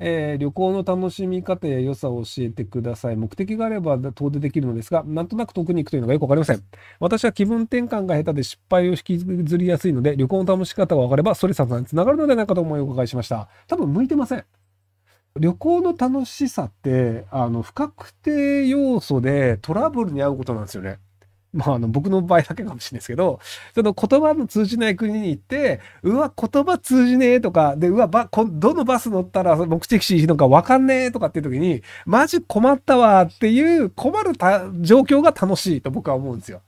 えー、旅行の楽しみ方や良さを教えてください。目的があれば遠出できるのですが、なんとなく遠くに行くというのがよくわかりません。私は気分転換が下手で失敗を引きずりやすいので、旅行の楽しみ方がわかれば、それさんにつながるのではないかと思いお伺いしました。多分向いてません。旅行の楽しさって、あの、不確定要素でトラブルに遭うことなんですよね。まあ、あの、僕の場合だけかもしれないですけど、その言葉の通じない国に行って、うわ、言葉通じねえとか、で、うわ、ば、こ、どのバス乗ったら目的地いいのかわかんねえとかっていう時に、マジ困ったわっていう、困るた状況が楽しいと僕は思うんですよ。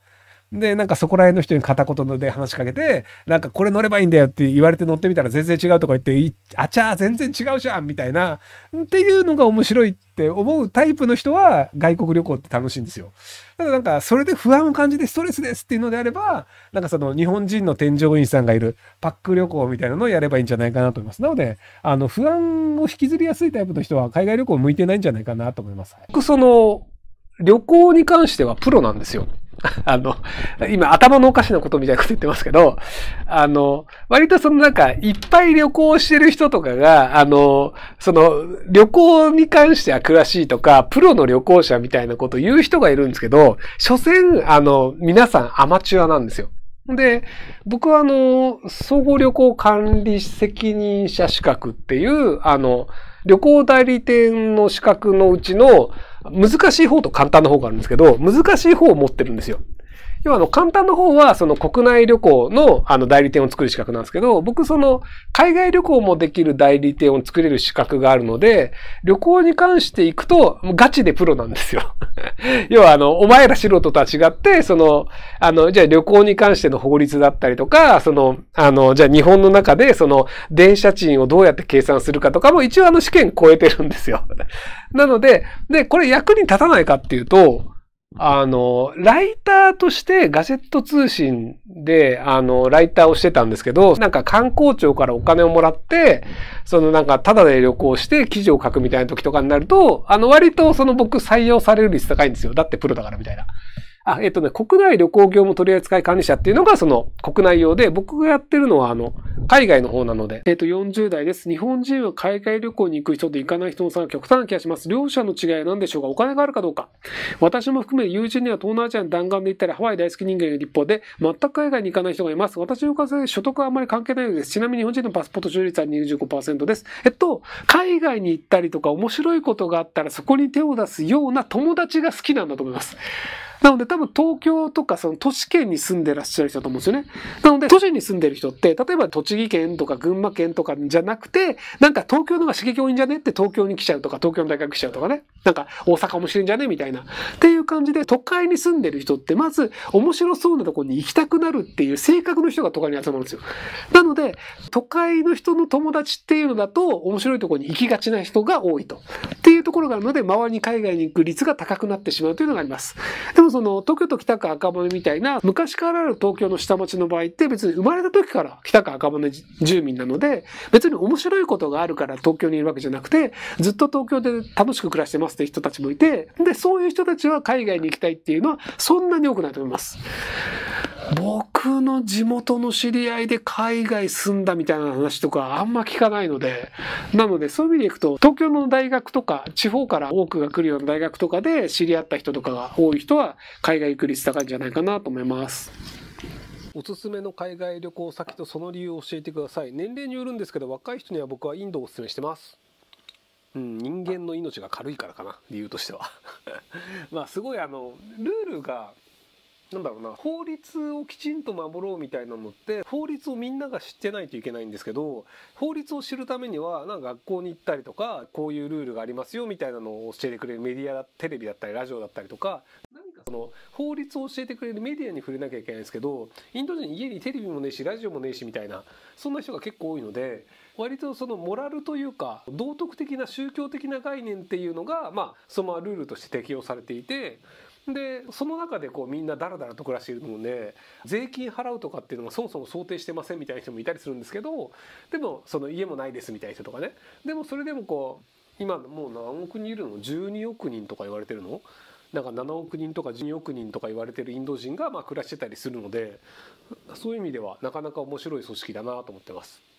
で、なんかそこら辺の人に片言で話しかけて、なんかこれ乗ればいいんだよって言われて乗ってみたら全然違うとか言って、あちゃー全然違うじゃんみたいな、っていうのが面白いって思うタイプの人は外国旅行って楽しいんですよ。ただなんかそれで不安を感じてストレスですっていうのであれば、なんかその日本人の添乗員さんがいるパック旅行みたいなのをやればいいんじゃないかなと思います。なので、あの不安を引きずりやすいタイプの人は海外旅行向いてないんじゃないかなと思います。僕その旅行に関してはプロなんですよ。あの、今頭のおかしなことみたいなこと言ってますけど、あの、割とそのなんか、いっぱい旅行してる人とかが、あの、その、旅行に関しては詳しいとか、プロの旅行者みたいなこと言う人がいるんですけど、所詮、あの、皆さんアマチュアなんですよ。で、僕はあの、総合旅行管理責任者資格っていう、あの、旅行代理店の資格のうちの難しい方と簡単な方があるんですけど、難しい方を持ってるんですよ。要はあの、簡単の方は、その国内旅行のあの代理店を作る資格なんですけど、僕その、海外旅行もできる代理店を作れる資格があるので、旅行に関して行くと、ガチでプロなんですよ 要はあの、お前ら素人とは違って、その、あの、じゃあ旅行に関しての法律だったりとか、その、あの、じゃあ日本の中で、その、電車賃をどうやって計算するかとかも、一応あの試験超えてるんですよ なので、で、これ役に立たないかっていうと、あの、ライターとしてガジェット通信で、あの、ライターをしてたんですけど、なんか観光庁からお金をもらって、そのなんかタダで旅行して記事を書くみたいな時とかになると、あの、割とその僕採用される率高いんですよ。だってプロだからみたいな。あ、えっとね、国内旅行業務取扱管理者っていうのがその国内用で、僕がやってるのはあの、海外の方なので、えっと、40代です。日本人は海外旅行に行く人と行かない人の差が極端な気がします。両者の違いは何でしょうかお金があるかどうか。私も含め友人には東南アジアの弾丸で行ったり、ハワイ大好き人間が一方で、全く海外に行かない人がいます。私ので所得はあまり関係ないようです。ちなみに日本人のパスポート所有率は25%です。えっと、海外に行ったりとか面白いことがあったらそこに手を出すような友達が好きなんだと思います。なので多分東京とかその都市圏に住んでらっしゃる人だと思うんですよね。なので都市に住んでる人って、例えば栃木県とか群馬県とかじゃなくて、なんか東京の方が刺激多いんじゃねって東京に来ちゃうとか、東京の大学来ちゃうとかね。なんか大阪面白いんじゃねみたいな。っていう感じで都会に住んでる人って、まず面白そうなとこに行きたくなるっていう性格の人が都会に集まるんですよ。なので、都会の人の友達っていうのだと面白いとこに行きがちな人が多いと。っていうところがあるので、周りに海外に行く率が高くなってしまうというのがあります。でもその東京都北区赤羽みたいな昔からある東京の下町の場合って別に生まれた時から北区赤羽住民なので別に面白いことがあるから東京にいるわけじゃなくてずっと東京で楽しく暮らしてますって人たちもいてでそういう人たちは海外に行きたいっていうのはそんなに多くないと思います。僕の地元の知り合いで海外住んだみたいな話とかあんま聞かないので、なのでそういう意味でいくと、東京の大学とか、地方から多くが来るような大学とかで知り合った人とかが多い人は、海外行く率高いんじゃないかなと思います。おすすめの海外旅行先とその理由を教えてください。年齢によるんですけど、若い人には僕はインドをおすすめしてます。うん、人間の命が軽いからかな理由としては まあすごいあのルールがなんだろうな、法律をきちんと守ろうみたいなのって、法律をみんなが知ってないといけないんですけど、法律を知るためには、なんか学校に行ったりとか、こういうルールがありますよみたいなのを教えてくれるメディア、テレビだったり、ラジオだったりとか、何かその、法律を教えてくれるメディアに触れなきゃいけないんですけど、インド人家にテレビもねえし、ラジオもねえしみたいな、そんな人が結構多いので、割とそのモラルというか、道徳的な宗教的な概念っていうのが、まあ、そのままルールとして適用されていて、でその中でこうみんなダラダラと暮らしているので税金払うとかっていうのがそもそも想定してませんみたいな人もいたりするんですけどでもその家もないですみたいな人とかねでもそれでもこう今もう何億人いるの12億人とか言われてるのなんか7億人とか12億人とか言われてるインド人がまあ暮らしてたりするのでそういう意味ではなかなか面白い組織だなと思ってます。